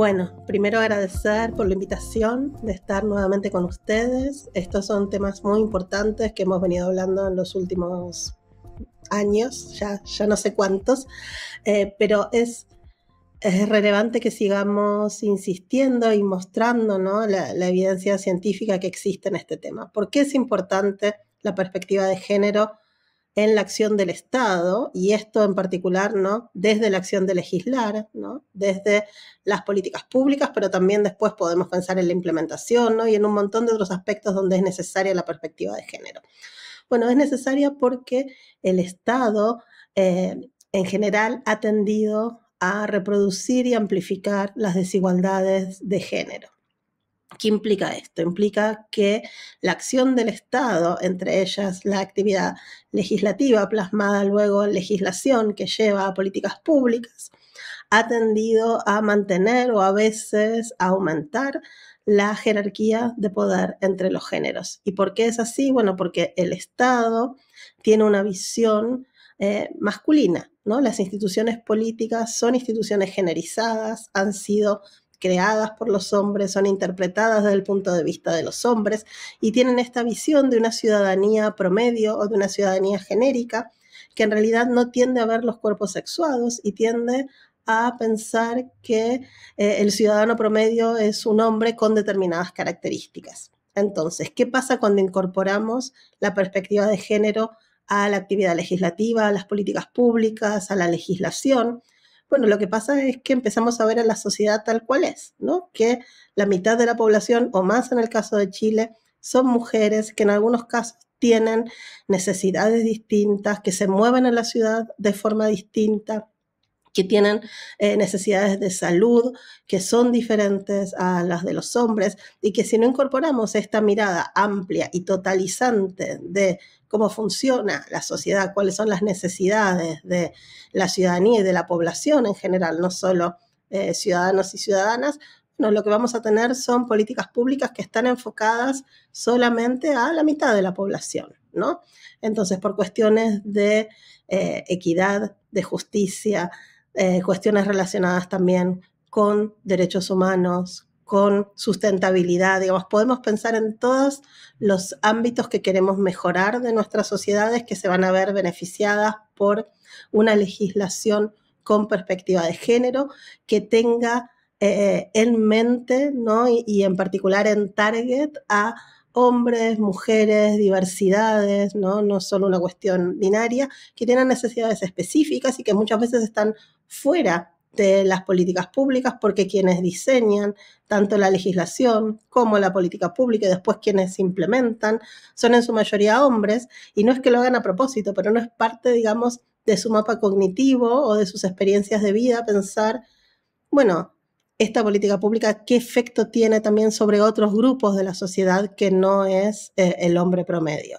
Bueno, primero agradecer por la invitación de estar nuevamente con ustedes. Estos son temas muy importantes que hemos venido hablando en los últimos años, ya, ya no sé cuántos, eh, pero es, es, relevante que sigamos insistiendo y mostrando ¿no? la, la evidencia científica que existe en este tema. ¿Por qué es importante la perspectiva de género en la acción del Estado, y esto en particular, ¿no? Desde la acción de legislar, ¿no? Desde las políticas públicas, pero también después podemos pensar en la implementación, Y en un montón de otros aspectos donde es necesaria la perspectiva de género. Bueno, es necesaria porque el Estado, eh, en general, ha tendido a reproducir y amplificar las desigualdades de género. ¿Qué implica esto? Implica que la acción del Estado, entre ellas la actividad legislativa plasmada luego en legislación que lleva a políticas públicas, ha tendido a mantener o a veces a aumentar la jerarquía de poder entre los géneros. ¿Y por qué es así? Bueno, porque el Estado tiene una visión eh, masculina, ¿no? Las instituciones políticas son instituciones generizadas, han sido creadas por los hombres, son interpretadas desde el punto de vista de los hombres y tienen esta visión de una ciudadanía promedio o de una ciudadanía genérica que en realidad no tiende a ver los cuerpos sexuados y tiende a pensar que eh, el ciudadano promedio es un hombre con determinadas características. Entonces, ¿qué pasa cuando incorporamos la perspectiva de género a la actividad legislativa, a las políticas públicas, a la legislación? Bueno, lo que pasa es que empezamos a ver a la sociedad tal cual es, ¿no? Que la mitad de la población, o más en el caso de Chile, son mujeres que en algunos casos tienen necesidades distintas, que se mueven en la ciudad de forma distinta, que tienen eh, necesidades de salud que son diferentes a las de los hombres y que si no incorporamos esta mirada amplia y totalizante de cómo funciona la sociedad, cuáles son las necesidades de la ciudadanía y de la población en general, no solo eh, ciudadanos y ciudadanas, no, lo que vamos a tener son políticas públicas que están enfocadas solamente a la mitad de la población, ¿no? Entonces, por cuestiones de eh, equidad, de justicia, eh, cuestiones relacionadas también con derechos humanos, con sustentabilidad, digamos, podemos pensar en todos los ámbitos que queremos mejorar de nuestras sociedades que se van a ver beneficiadas por una legislación con perspectiva de género que tenga eh, en mente, ¿no? Y, en particular en target a hombres, mujeres, diversidades, ¿no? No solo una cuestión binaria, que tienen necesidades específicas y que muchas veces están fuera de las políticas públicas porque quienes diseñan tanto la legislación como la política pública y después quienes implementan son en su mayoría hombres y no es que lo hagan a propósito, pero no es parte, digamos, de su mapa cognitivo o de sus experiencias de vida pensar, bueno, esta política pública, qué efecto tiene también sobre otros grupos de la sociedad que no es eh, el hombre promedio.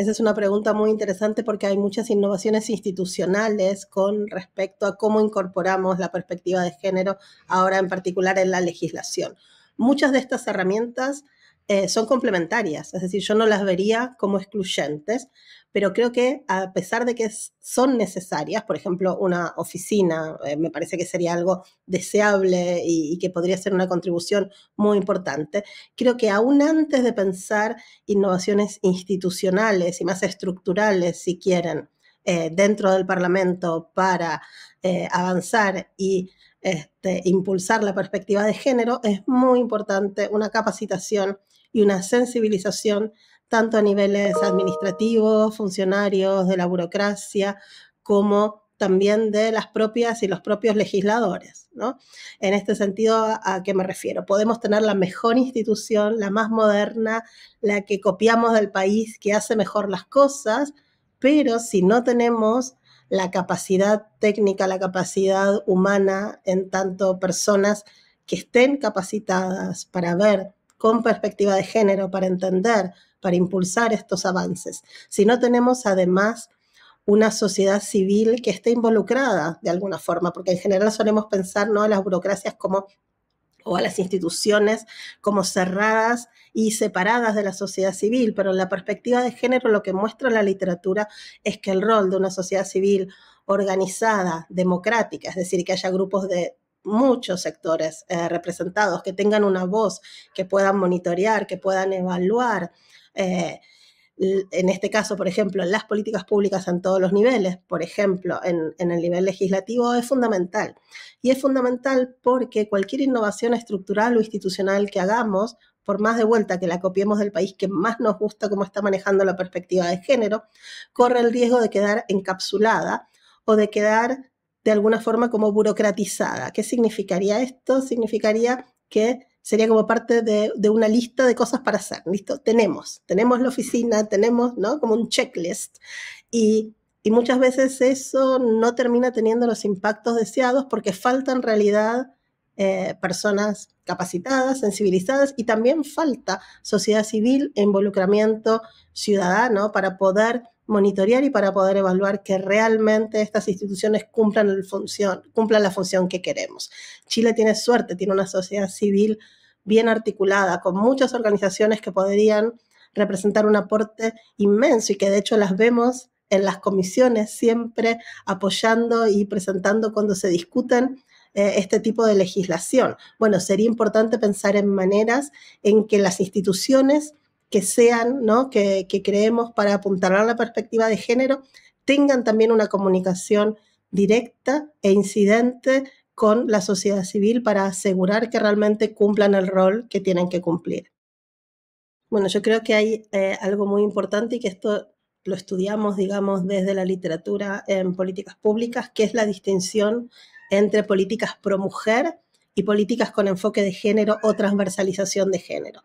Esa es una pregunta muy interesante porque hay muchas innovaciones institucionales con respecto a cómo incorporamos la perspectiva de género ahora en particular en la legislación. Muchas de estas herramientas eh, son complementarias, es decir, yo no las vería como excluyentes, pero creo que a pesar de que son necesarias, por ejemplo, una oficina, eh, me parece que sería algo deseable y, que podría ser una contribución muy importante, creo que aún antes de pensar innovaciones institucionales y más estructurales, si quieren, eh, dentro del Parlamento para eh, avanzar y este, impulsar la perspectiva de género, es muy importante una capacitación y una sensibilización tanto a niveles administrativos, funcionarios, de la burocracia, como también de las propias y los propios legisladores. ¿no? En este sentido, ¿a qué me refiero? Podemos tener la mejor institución, la más moderna, la que copiamos del país, que hace mejor las cosas, pero si no tenemos la capacidad técnica, la capacidad humana, en tanto personas que estén capacitadas para ver con perspectiva de género, para entender para impulsar estos avances, si no tenemos además una sociedad civil que esté involucrada de alguna forma, porque en general solemos pensar ¿no? a las burocracias como o a las instituciones como cerradas y separadas de la sociedad civil, pero en la perspectiva de género lo que muestra la literatura es que el rol de una sociedad civil organizada, democrática, es decir, que haya grupos de muchos sectores eh, representados, que tengan una voz, que puedan monitorear, que puedan evaluar. Eh, en este caso, por ejemplo, las políticas públicas en todos los niveles, por ejemplo, en, en, el nivel legislativo, es fundamental. Y es fundamental porque cualquier innovación estructural o institucional que hagamos, por más de vuelta que la copiemos del país que más nos gusta cómo está manejando la perspectiva de género, corre el riesgo de quedar encapsulada o de quedar de alguna forma como burocratizada. ¿Qué significaría esto? Significaría que sería como parte de, una lista de cosas para hacer. Listo, tenemos, tenemos la oficina, tenemos, ¿no? Como un checklist. Y, muchas veces eso no termina teniendo los impactos deseados porque falta en realidad eh, personas capacitadas, sensibilizadas y también falta sociedad civil, involucramiento ciudadano para poder monitorear y para poder evaluar que realmente estas instituciones cumplan, función, cumplan la función que queremos. Chile tiene suerte, tiene una sociedad civil bien articulada, con muchas organizaciones que podrían representar un aporte inmenso y que de hecho las vemos en las comisiones siempre apoyando y presentando cuando se discuten eh, este tipo de legislación. Bueno, sería importante pensar en maneras en que las instituciones que sean, que, creemos para apuntar a la perspectiva de género, tengan también una comunicación directa e incidente con la sociedad civil para asegurar que realmente cumplan el rol que tienen que cumplir. Bueno, yo creo que hay eh, algo muy importante y que esto lo estudiamos, digamos, desde la literatura en políticas públicas, que es la distinción entre políticas pro mujer y políticas con enfoque de género o transversalización de género.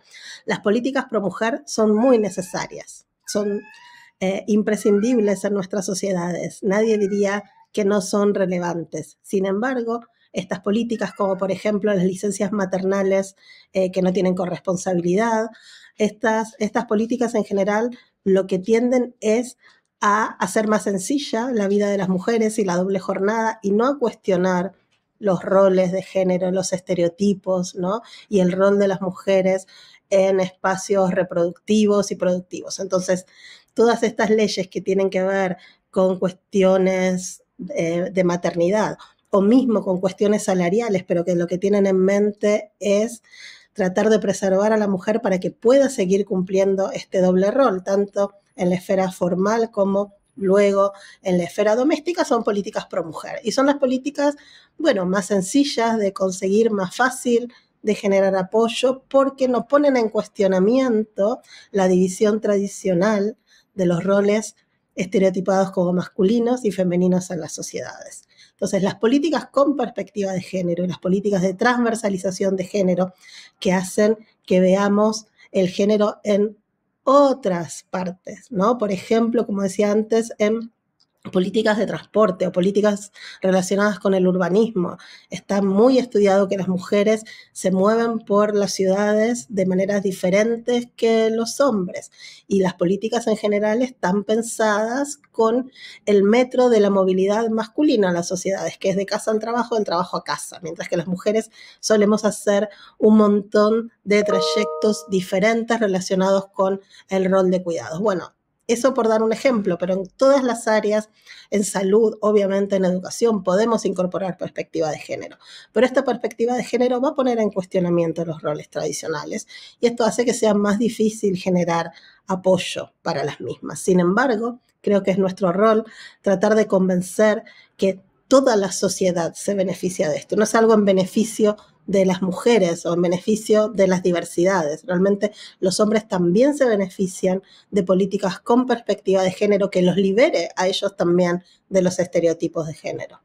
Las políticas pro mujer son muy necesarias, son eh, imprescindibles en nuestras sociedades. Nadie diría que no son relevantes. Sin embargo, estas políticas, como por ejemplo las licencias maternales eh, que no tienen corresponsabilidad, estas, estas políticas en general lo que tienden es a hacer más sencilla la vida de las mujeres y la doble jornada y no a cuestionar los roles de género, los estereotipos, ¿no? Y el rol de las mujeres en espacios reproductivos y productivos. Entonces, todas estas leyes que tienen que ver con cuestiones eh, de, maternidad o mismo con cuestiones salariales, pero que lo que tienen en mente es tratar de preservar a la mujer para que pueda seguir cumpliendo este doble rol, tanto en la esfera formal como Luego, en la esfera doméstica son políticas pro mujer y son las políticas, bueno, más sencillas de conseguir, más fácil de generar apoyo, porque no ponen en cuestionamiento la división tradicional de los roles estereotipados como masculinos y femeninos en las sociedades. Entonces, las políticas con perspectiva de género y las políticas de transversalización de género que hacen que veamos el género en otras partes, ¿no? Por ejemplo, como decía antes, en políticas de transporte o políticas relacionadas con el urbanismo. Está muy estudiado que las mujeres se mueven por las ciudades de maneras diferentes que los hombres y las políticas en general están pensadas con el metro de la movilidad masculina en las sociedades, que es de casa al trabajo, del trabajo a casa, mientras que las mujeres solemos hacer un montón de trayectos diferentes relacionados con el rol de cuidados. Bueno, eso por dar un ejemplo, pero en todas las áreas, en salud, obviamente en educación, podemos incorporar perspectiva de género. Pero esta perspectiva de género va a poner en cuestionamiento los roles tradicionales y esto hace que sea más difícil generar apoyo para las mismas. Sin embargo, creo que es nuestro rol tratar de convencer que toda la sociedad se beneficia de esto. No es algo en beneficio de las mujeres o en beneficio de las diversidades. Realmente los hombres también se benefician de políticas con perspectiva de género que los libere a ellos también de los estereotipos de género.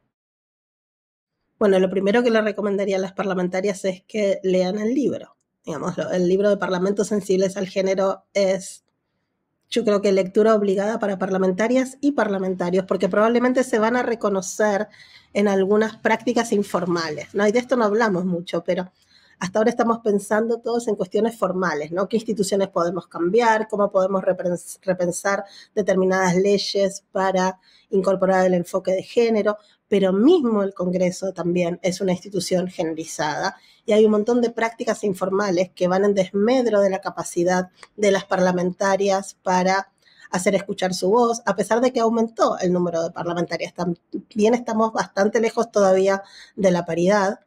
Bueno, lo primero que le recomendaría a las parlamentarias es que lean el libro. Digamos, el libro de Parlamentos Sensibles al Género es, yo creo que lectura obligada para parlamentarias y parlamentarios, porque probablemente se van a reconocer en algunas prácticas informales, ¿no? Y de esto no hablamos mucho, pero hasta ahora estamos pensando todos en cuestiones formales, ¿no? ¿Qué instituciones podemos cambiar? ¿Cómo podemos repensar determinadas leyes para incorporar el enfoque de género? Pero mismo el Congreso también es una institución generalizada y hay un montón de prácticas informales que van en desmedro de la capacidad de las parlamentarias para hacer escuchar su voz, a pesar de que aumentó el número de parlamentarias. También estamos bastante lejos todavía de la paridad.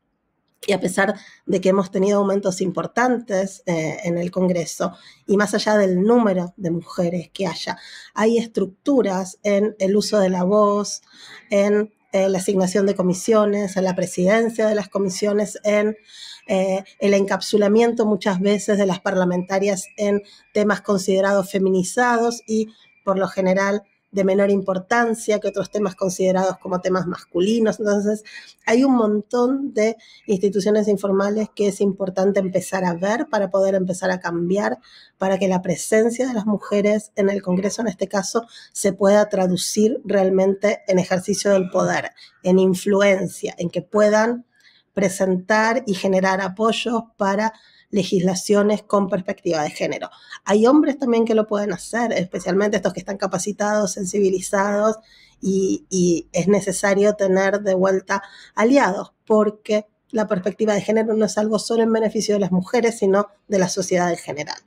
Y a pesar de que hemos tenido aumentos importantes eh, en el Congreso, y más allá del número de mujeres que haya, hay estructuras en el uso de la voz, en eh, la asignación de comisiones, a la presidencia de las comisiones, en eh, el encapsulamiento muchas veces de las parlamentarias en temas considerados feminizados y por lo general de menor importancia que otros temas considerados como temas masculinos. Entonces, hay un montón de instituciones informales que es importante empezar a ver para poder empezar a cambiar, para que la presencia de las mujeres en el Congreso, en este caso, se pueda traducir realmente en ejercicio del poder, en influencia, en que puedan presentar y generar apoyos para legislaciones con perspectiva de género. Hay hombres también que lo pueden hacer, especialmente estos que están capacitados, sensibilizados y, es necesario tener de vuelta aliados porque la perspectiva de género no es algo solo en beneficio de las mujeres, sino de la sociedad en general.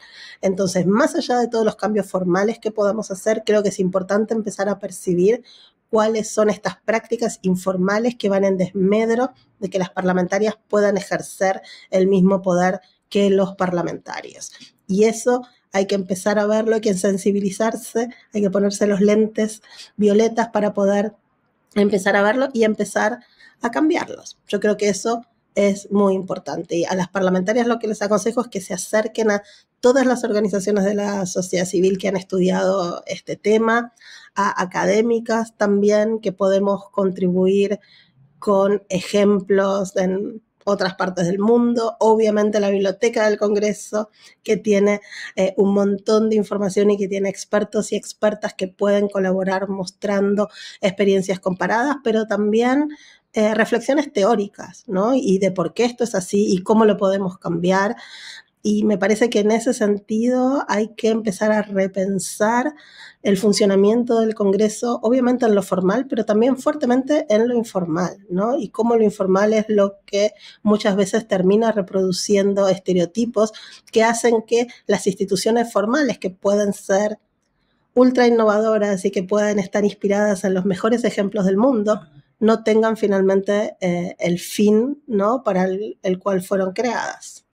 Entonces, más allá de todos los cambios formales que podamos hacer, creo que es importante empezar a percibir cuáles son estas prácticas informales que van en desmedro de que las parlamentarias puedan ejercer el mismo poder que los parlamentarios. Y eso hay que empezar a verlo, hay que sensibilizarse, hay que ponerse los lentes violetas para poder empezar a verlo y empezar a cambiarlos. Yo creo que eso es muy importante. Y a las parlamentarias lo que les aconsejo es que se acerquen a todas las organizaciones de la sociedad civil que han estudiado este tema, a académicas también, que podemos contribuir con ejemplos otras partes del mundo, obviamente la Biblioteca del Congreso, que tiene eh, un montón de información y que tiene expertos y expertas que pueden colaborar mostrando experiencias comparadas, pero también eh, reflexiones teóricas, ¿no? Y de por qué esto es así y cómo lo podemos cambiar. Y me parece que en ese sentido hay que empezar a repensar el funcionamiento del Congreso, obviamente en lo formal, pero también fuertemente en lo informal, ¿no? Y cómo lo informal es lo que muchas veces termina reproduciendo estereotipos que hacen que las instituciones formales, que pueden ser ultra innovadoras y que pueden estar inspiradas en los mejores ejemplos del mundo, no tengan finalmente eh, el fin, Para el cual fueron creadas.